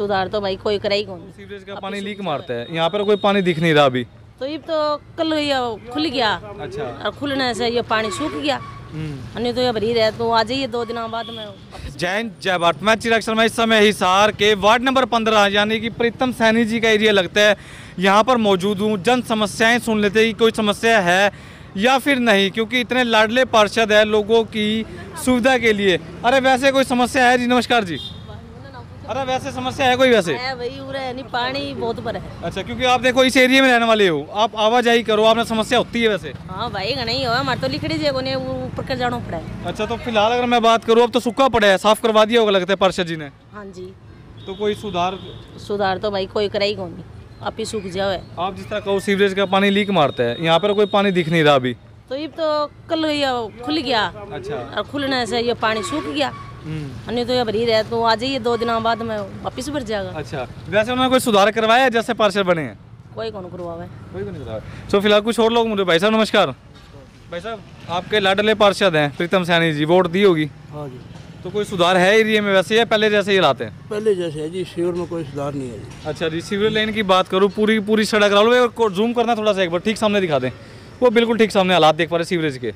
सुधार तो भाई कोई कराई कौन तो सीवरेज का पानी लीक मारता है यहाँ पर कोई पानी दिख नहीं रहा अभी तो ये तो कल ये खुल गया अच्छा और खुलने से ये पानी सूख गया हम्म। नहीं तो ये भरी रहे तो आ जाइए दो दिन बाद में जैन जय भारत मैं चिराग शर्मा इस समय हिसार के वार्ड नंबर पंद्रह यानी कि प्रीतम सैनी जी का एरिया लगता है यहाँ पर मौजूद हूँ जन समस्याएं सुन लेते हैं कि कोई समस्या है या फिर नहीं क्योंकि इतने लाडले पार्षद है लोगों की सुविधा के लिए अरे वैसे कोई समस्या है जी नमस्कार जी अरे वैसे समस्या है कोई वैसे है वही है नहीं पानी बहुत पर है अच्छा क्योंकि आप देखो इस एरिया में रहने वाले हो आप आवाजाही करो आपने समस्या होती है वैसे हाँ भाई नहीं हो हमारे तो लिखड़ी जी को ऊपर कर जाना पड़ा है अच्छा तो फिलहाल अगर मैं बात करूँ अब तो सूखा पड़ा है साफ करवा दिया होगा लगता है पार्षद जी ने हाँ जी तो कोई सुधार सुधार तो भाई कोई कराई को नहीं आप ही सूख जाओ आप जिस तरह कहो सीवरेज का पानी लीक मारता है यहाँ पर कोई पानी दिख नहीं रहा अभी तो ये तो कल ये खुल गया अच्छा और खुलने से ये पानी सूख गया हम्म। अन्य तो ये भरी रहे तो आ जाइए दो दिन बाद में वापिस भर जाएगा अच्छा वैसे उन्होंने कोई सुधार करवाया जैसे पार्सल बने हैं कोई कौन करवावे कोई कौन करवावे सो फिलहाल कुछ और लोग मुझे भाई साहब नमस्कार भाई साहब आपके लाडले पार्षद हैं प्रीतम सैनी जी वोट दी होगी हाँ जी तो कोई सुधार है एरिया में वैसे या पहले जैसे ही लाते हैं पहले जैसे है जी सीवर में कोई सुधार नहीं है जी अच्छा जी सीवर लाइन की बात करूँ पूरी पूरी सड़क राल और जूम करना थोड़ा सा एक बार ठीक सामने दिखा दें वो बिल्कुल ठीक सामने हालात देख पा रहे सीवरेज के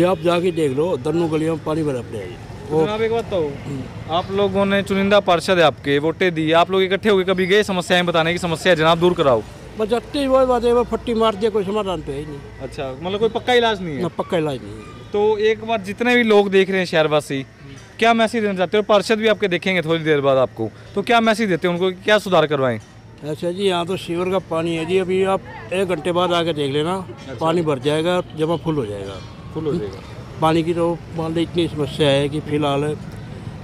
ये आप जाके देख लो दोनों गलियों में पानी भरा पड़ा है तो आप एक बात बताओ हम्म। आप लोगों ने चुनिंदा पार्षद है आपके वोटे दिए आप लोग इकट्ठे हुए कभी गए समस्याएं बताने की समस्या जनाब दूर कराओ बस अट्टी वो फट्टी मार दिया कोई समाधान तो है नहीं अच्छा मतलब कोई पक्का इलाज नहीं है पक्का इलाज नहीं तो एक बार जितने भी लोग देख रहे हैं शहरवासी क्या मैसेज देना चाहते हो पार्षद भी आपके देखेंगे थोड़ी देर बाद आपको तो क्या मैसेज देते हैं उनको क्या सुधार करवाएं अच्छा जी यहाँ तो शिवर का पानी है जी अभी आप एक घंटे बाद आके देख लेना अच्छा। पानी भर जाएगा जमा फुल हो जाएगा फुल हो जाएगा पानी की तो मान लो इतनी समस्या है कि फिलहाल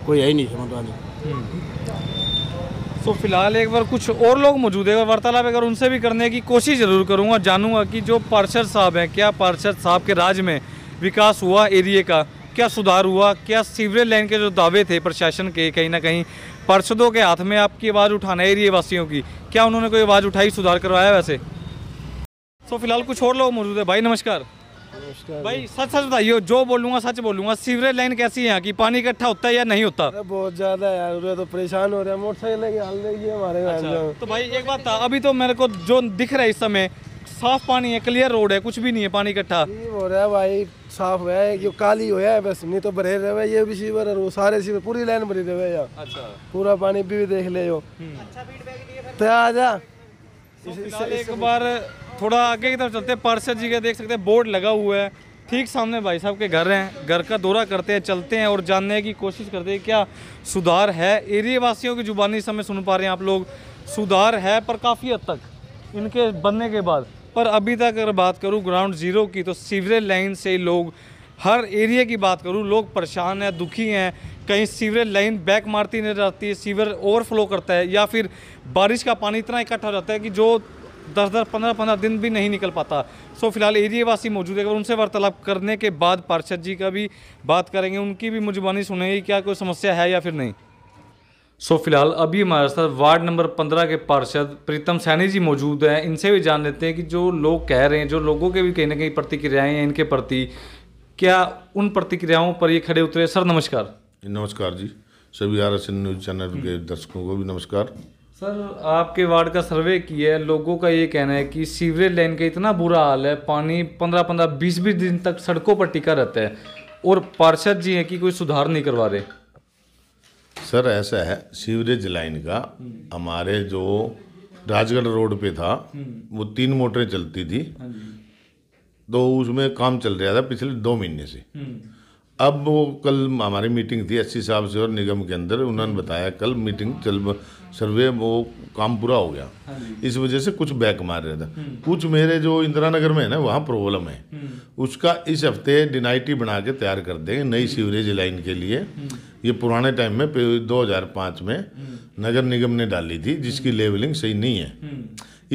कोई है ही नहीं समाधानी हम्म। तो फिलहाल एक बार कुछ और लोग मौजूद है वार्तालाप अगर उनसे भी करने की कोशिश ज़रूर करूँगा जानूंगा कि जो पार्षद साहब हैं क्या पार्षद साहब के राज में विकास हुआ एरिए का क्या सुधार हुआ क्या सीवरेज लाइन के जो दावे थे प्रशासन के कहीं ना कहीं पार्षदों के हाथ में आपकी आवाज़ उठाना एरिए वासियों की क्या उन्होंने कोई आवाज़ उठाई सुधार करवाया वैसे तो फिलहाल कुछ और लोग मौजूद है भाई नमस्कार भाई सच सच बताइए जो बोलूंगा सच बोलूंगा सीवरेज लाइन कैसी है कि पानी इकट्ठा होता है या नहीं होता बहुत ज्यादा यार तो परेशान हो रहे हैं मोटरसाइकिल लेके हमारे अच्छा, तो भाई एक बात था अभी तो मेरे को जो दिख रहा है इस समय साफ पानी है क्लियर रोड है कुछ भी नहीं है पानी इकट्ठा हो रहा है भाई साफ हुआ है जो काली हुआ है बस नहीं तो भरे रहे ये भी सीवर है सारे सीवर पूरी लाइन भरी रहे अच्छा पूरा पानी भी देख ले अच्छा तैयार एक बार थोड़ा आगे की तरफ चलते हैं पार्षद जी का देख सकते हैं बोर्ड लगा हुआ है ठीक सामने भाई साहब के घर हैं घर का दौरा करते हैं चलते हैं और जानने की कोशिश करते हैं क्या सुधार है एरिया वासियों की जुबानी समय सुन पा रहे हैं आप लोग सुधार है पर काफ़ी हद तक इनके बनने के बाद पर अभी तक अगर बात करूँ ग्राउंड ज़ीरो की तो सीवरेज लाइन से लोग हर एरिया की बात करूँ लोग परेशान हैं दुखी हैं कहीं सीवरेज लाइन बैक मारती नहीं रहती है सीवर ओवरफ्लो करता है या फिर बारिश का पानी इतना इकट्ठा हो जाता है कि जो दस दस पंद्रह पंद्रह दिन भी नहीं निकल पाता सो फिलहाल एरिया वासी मौजूद है अगर उनसे वार्तालाप करने के बाद पार्षद जी का भी बात करेंगे उनकी भी मुझबानी सुनेंगे क्या कोई समस्या है या फिर नहीं सो फिलहाल अभी हमारे साथ वार्ड नंबर पंद्रह के पार्षद प्रीतम सैनी जी मौजूद हैं इनसे भी जान लेते हैं कि जो लोग कह रहे हैं जो लोगों के भी कहीं ना कहीं प्रतिक्रियाएँ हैं इनके प्रति क्या उन प्रतिक्रियाओं पर ये खड़े उतरे सर नमस्कार नमस्कार जी सभी आर एस न्यूज़ चैनल के दर्शकों को भी नमस्कार सर आपके वार्ड का सर्वे किया है लोगों का ये कहना है कि सीवरेज लाइन का इतना बुरा हाल है पानी पंद्रह पंद्रह बीस बीस दिन तक सड़कों पर टिका रहता है और पार्षद जी हैं कि कोई सुधार नहीं करवा रहे सर ऐसा है सीवरेज लाइन का हमारे जो राजगढ़ रोड पे था वो तीन मोटरें चलती थी हाँ तो उसमें काम चल रहा था पिछले दो महीने से हम्म। अब वो कल हमारी मीटिंग थी एस साहब से और निगम के अंदर उन्होंने बताया कल मीटिंग चल सर्वे वो काम पूरा हो गया हाँ इस वजह से कुछ बैक मार रहा था हम्म। कुछ मेरे जो इंदिरा नगर में है ना वहाँ प्रॉब्लम है हम्म। उसका इस हफ्ते डिनाइटी बना के तैयार कर देंगे नई हम्म। सीवरेज लाइन के लिए ये पुराने टाइम में दो में नगर निगम ने डाली थी जिसकी लेवलिंग सही नहीं है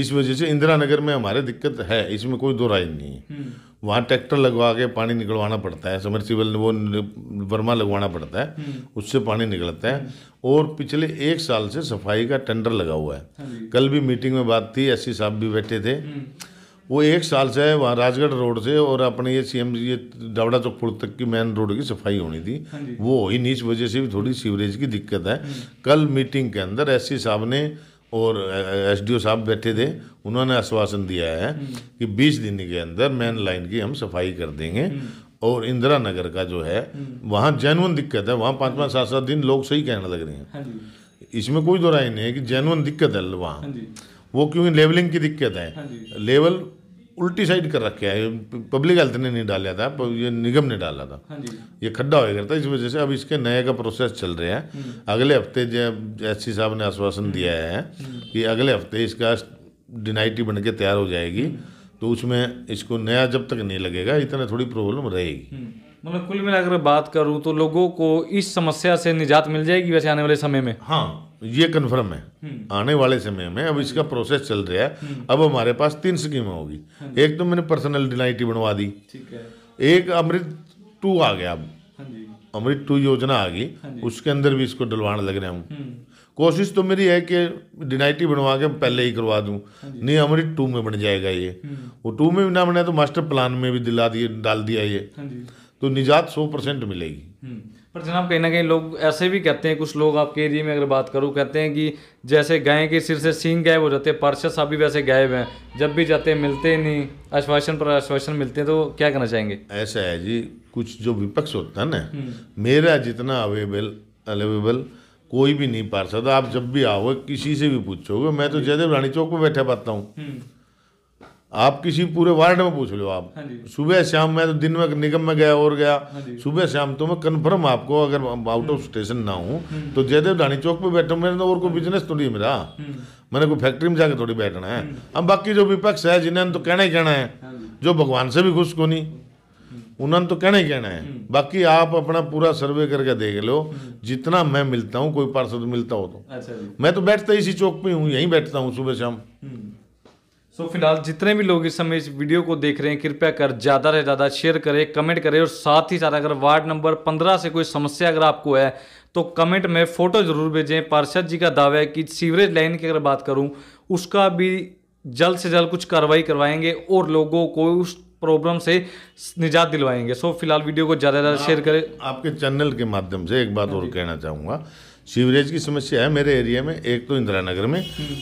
इस वजह से इंदिरा नगर में हमारे दिक्कत है इसमें कोई दो राय नहीं है वहाँ ट्रैक्टर लगवा के पानी निकलवाना पड़ता है समरसीबल वो वर्मा लगवाना पड़ता है हम्म। उससे पानी निकलता है और पिछले एक साल से सफाई का टेंडर लगा हुआ है हाँ कल भी मीटिंग में बात थी एस साहब भी बैठे थे हम्म। वो एक साल से वहाँ राजगढ़ रोड से और अपने ये सीएम ये डावड़ा चौक पुल तक की मेन रोड की सफाई होनी थी हाँ वो ही नीच वजह से भी थोड़ी सीवरेज हम्म। की दिक्कत है कल मीटिंग के अंदर एस साहब ने और एसडीओ साहब बैठे थे उन्होंने आश्वासन दिया है हम्म। कि 20 दिन के अंदर मेन लाइन की हम सफाई कर देंगे हम्म। और इंदिरा नगर का जो है हम्म। वहाँ जैनवन दिक्कत है वहाँ पाँच पाँच सात सात दिन लोग सही कहने लग रहे हैं हाँ इसमें कोई दो राय नहीं है कि जैनवन दिक्कत है वहाँ हाँ वो क्योंकि लेवलिंग की दिक्कत है लेवल हाँ उल्टी साइड कर रखे है पब्लिक हेल्थ ने नहीं डाला था ये निगम ने डाला था हाँ ये खड्डा हो गया था इस वजह से अब इसके नए का प्रोसेस चल रहे हैं हम्म। अगले हफ्ते जब एस साहब ने आश्वासन हम्म। दिया है हम्म। कि अगले हफ्ते इसका डिनाइटी बन के तैयार हो जाएगी तो उसमें इसको नया जब तक नहीं लगेगा इतना थोड़ी प्रॉब्लम रहेगी मतलब कुल मिलाकर बात करूं तो लोगों को इस समस्या से निजात मिल जाएगी वैसे आने वाले समय में हाँ ये कन्फर्म है हम्म। आने वाले समय में अब इसका प्रोसेस चल रहा है हम्म। अब हमारे पास तीन स्कीमें होगी हाँ एक तो मैंने पर्सनल डिनाइटी बनवा दी एक अमृत टू आ गया अब हाँ अमृत टू योजना आ गई हाँ उसके अंदर भी इसको डलवाने लग रहा हूँ हम्म। कोशिश तो मेरी है कि डिनाइटी बनवा के पहले ही करवा दूं नहीं अमृत टू में बन जाएगा ये वो टू में भी ना बने तो मास्टर प्लान में भी दिला दिए डाल दिया ये तो निजात सौ परसेंट मिलेगी हम्म। पर जनाब कहीं ना कहीं लोग ऐसे भी कहते हैं कुछ लोग आपके एरिए में अगर बात करूँ कहते हैं कि जैसे गाय के सिर से सींग गायब हो जाते हैं पार्षद साहब भी वैसे गायब हैं जब भी जाते हैं मिलते ही नहीं आश्वासन पर आश्वासन मिलते हैं तो क्या कहना चाहेंगे ऐसा है जी कुछ जो विपक्ष होता है ना हम्म। मेरा जितना अवेलेबल अवेलेबल कोई भी नहीं पार्षद आप जब भी आओगे किसी से भी पूछोगे मैं तो जयदेव रानी चौक पर बैठा पाता हूँ हम्म। आप किसी पूरे वार्ड में पूछ लो आप हाँ सुबह शाम मैं तो दिन में निगम में गया और गया हाँ सुबह शाम तो मैं कन्फर्म आपको अगर आउट ऑफ स्टेशन ना हूँ हम्म। तो जयदेव ढाणी चौक पे बैठा मेरे तो और कोई बिजनेस तो नहीं मेरा हम्म। मैंने कोई फैक्ट्री में जाकर थोड़ी बैठना है हम्म। अब बाकी जो विपक्ष है जिन्हें तो कहना ही कहना है हाँ जो भगवान से भी खुश को नहीं उन्होंने तो कहना ही कहना है बाकी आप अपना पूरा सर्वे करके देख लो जितना मैं मिलता हूँ कोई पार्षद मिलता हो तो अच्छा मैं तो बैठता इसी चौक पे हूँ यहीं बैठता हूँ सुबह शाम सो so, फिलहाल जितने भी लोग इस समय इस वीडियो को देख रहे हैं कृपया कर ज़्यादा से ज़्यादा शेयर करें कमेंट करें और साथ ही साथ अगर वार्ड नंबर पंद्रह से कोई समस्या अगर आपको है तो कमेंट में फ़ोटो ज़रूर भेजें पार्षद जी का दावा है कि सीवरेज लाइन की अगर बात करूं उसका भी जल्द से जल्द कुछ कार्रवाई करवाएंगे और लोगों को उस प्रॉब्लम से निजात दिलवाएंगे सो so, फिलहाल वीडियो को ज़्यादा से ज़्यादा शेयर हाँ, करें आपके चैनल के माध्यम से एक बात हाँ और कहना चाहूँगा सीवरेज की समस्या है मेरे एरिया में एक तो इंदिरा नगर में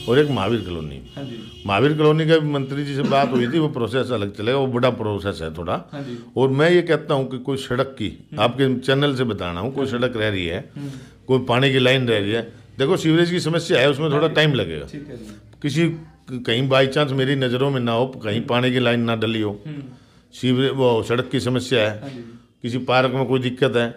और एक महावीर कॉलोनी हाँ महावीर कॉलोनी का भी मंत्री जी से बात हुई थी वो प्रोसेस अलग चलेगा वो बड़ा प्रोसेस है थोड़ा हाँ और मैं ये कहता हूँ कि कोई सड़क की हम्म। आपके चैनल से बताना हूँ कोई हाँ सड़क रह रही है हम्म। कोई पानी की लाइन रह रही है देखो सीवरेज की समस्या है उसमें थोड़ा टाइम लगेगा किसी कहीं बाई चांस मेरी नज़रों में ना हो कहीं हम्म। पानी की लाइन ना डली हो सीवरेज वो सड़क की समस्या है किसी पार्क में कोई दिक्कत है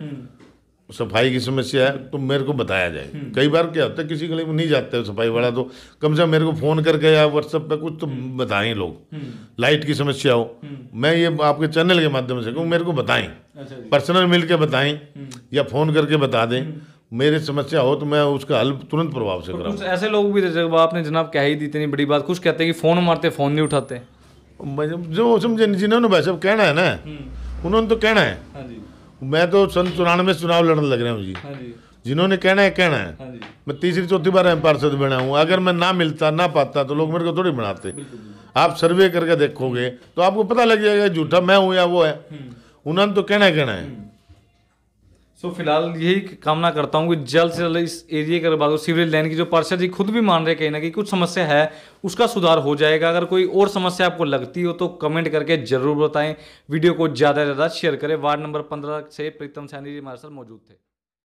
सफाई की समस्या है तो मेरे को बताया जाए हम्म। कई बार क्या होता है किसी गली में नहीं जाते सफाई वाला तो कम से कम मेरे को फ़ोन करके या व्हाट्सएप पे कुछ तो हम्म। बताएं लोग हम्म। लाइट की समस्या हो मैं ये आपके चैनल के माध्यम से कहूँ मेरे को बताएं अच्छा पर्सनल मिल के बताएं या फ़ोन करके बता दें मेरी समस्या हो तो मैं उसका हल तुरंत प्रभाव से कर ऐसे लोग भी जब आपने जनाब कह ही दी इतनी बड़ी बात कुछ कहते हैं कि फ़ोन मारते फ़ोन नहीं उठाते जो समझे जिन्होंने भाई साहब कहना है ना उन्होंने तो कहना है हाँ मैं तो सन चौरानवे चुनाव लड़ने लग रहा हूँ जी, हाँ जी। जिन्होंने कहना है कहना है हाँ मैं तीसरी चौथी बार एम पार्षद बना हूँ अगर मैं ना मिलता ना पाता तो लोग मेरे को थोड़ी बनाते आप सर्वे करके देखोगे तो आपको पता लग जाएगा झूठा मैं हूँ या वो है हम्म। उन्होंने तो कहना है कहना है हम्म। सो so, फिलहाल यही कामना करता हूँ कि जल्द से जल्द इस एरिया के बाद सीवरेज लाइन की जो पार्षद जी खुद भी मान रहे कहीं ना कहीं कुछ समस्या है उसका सुधार हो जाएगा अगर कोई और समस्या आपको लगती हो तो कमेंट करके जरूर बताएं वीडियो को ज़्यादा से ज़्यादा शेयर करें वार्ड नंबर पंद्रह से प्रीतम सैनी जी हमारे साथ मौजूद थे